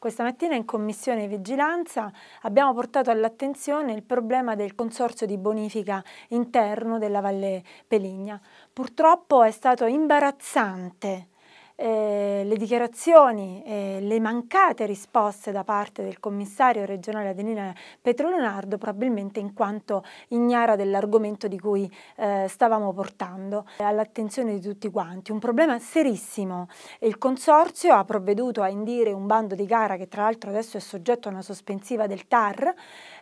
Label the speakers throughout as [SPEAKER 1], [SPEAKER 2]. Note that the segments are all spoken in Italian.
[SPEAKER 1] Questa mattina in Commissione Vigilanza abbiamo portato all'attenzione il problema del consorzio di bonifica interno della Valle Peligna. Purtroppo è stato imbarazzante eh, le dichiarazioni e le mancate risposte da parte del commissario regionale Adelina Petrolonardo probabilmente in quanto ignara dell'argomento di cui eh, stavamo portando eh, all'attenzione di tutti quanti. Un problema serissimo. Il Consorzio ha provveduto a indire un bando di gara che tra l'altro adesso è soggetto a una sospensiva del TAR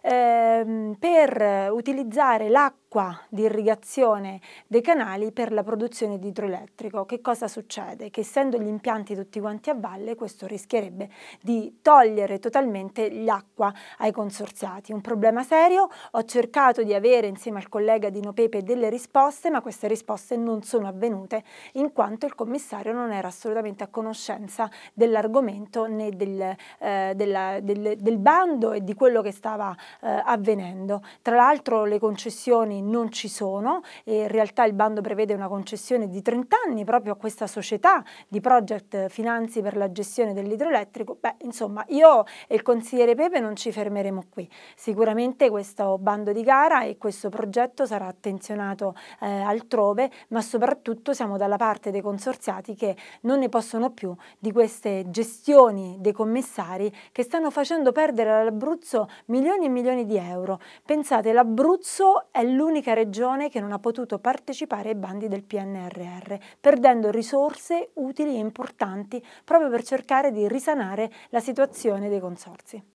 [SPEAKER 1] ehm, per utilizzare l'acqua di irrigazione dei canali per la produzione di idroelettrico. Che cosa succede? Che essendo gli impianti tutti quanti a valle, questo rischierebbe di togliere totalmente l'acqua ai consorziati. Un problema serio, ho cercato di avere insieme al collega Dino Pepe delle risposte, ma queste risposte non sono avvenute in quanto il commissario non era assolutamente a conoscenza dell'argomento né del, eh, della, del, del, bando e di quello che stava eh, avvenendo. Tra l'altro le concessioni non ci sono e in realtà il bando prevede una concessione di 30 anni proprio a questa società di Project Finanzi per la gestione dell'idroelettrico. Beh, insomma, io e il consigliere Pepe non ci fermeremo qui. Sicuramente questo bando di gara e questo progetto sarà attenzionato eh, altrove, ma soprattutto siamo dalla parte dei consorziati che non ne possono più di queste gestioni dei commissari che stanno facendo perdere all'Abruzzo milioni e milioni milioni di euro. Pensate, l'Abruzzo è l'unica regione che non ha potuto partecipare ai bandi del PNRR, perdendo risorse utili e importanti proprio per cercare di risanare la situazione dei consorzi.